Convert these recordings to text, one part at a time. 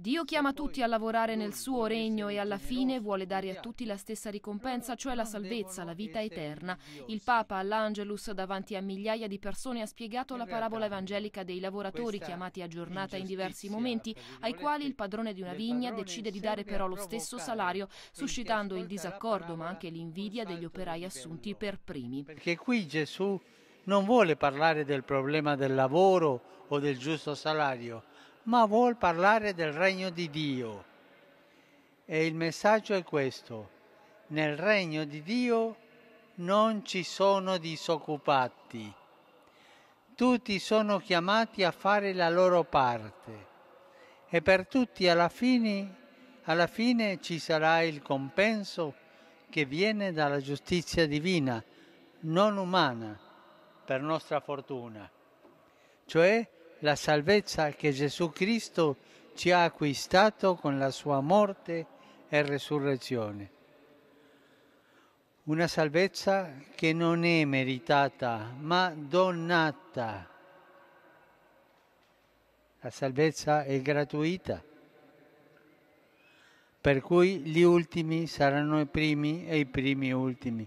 Dio chiama tutti a lavorare nel suo regno e alla fine vuole dare a tutti la stessa ricompensa, cioè la salvezza, la vita eterna. Il Papa all'Angelus davanti a migliaia di persone ha spiegato la parabola evangelica dei lavoratori chiamati a giornata in diversi momenti, ai quali il padrone di una vigna decide di dare però lo stesso salario, suscitando il disaccordo ma anche l'invidia degli operai assunti per primi. Perché qui Gesù non vuole parlare del problema del lavoro o del giusto salario, ma vuol parlare del regno di Dio. E il messaggio è questo, nel regno di Dio non ci sono disoccupati, tutti sono chiamati a fare la loro parte e per tutti alla fine, alla fine ci sarà il compenso che viene dalla giustizia divina, non umana, per nostra fortuna. Cioè la salvezza che Gesù Cristo ci ha acquistato con la sua morte e resurrezione. Una salvezza che non è meritata, ma donata. La salvezza è gratuita, per cui gli ultimi saranno i primi e i primi ultimi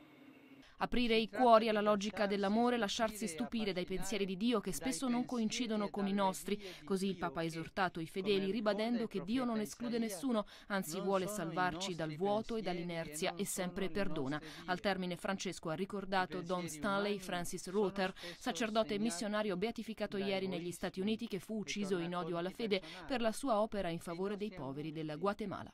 aprire i cuori alla logica dell'amore, lasciarsi stupire dai pensieri di Dio che spesso non coincidono con i nostri. Così il Papa ha esortato i fedeli ribadendo che Dio non esclude nessuno, anzi vuole salvarci dal vuoto e dall'inerzia e sempre perdona. Al termine Francesco ha ricordato Don Stanley Francis Rother, sacerdote missionario beatificato ieri negli Stati Uniti che fu ucciso in odio alla fede per la sua opera in favore dei poveri della Guatemala.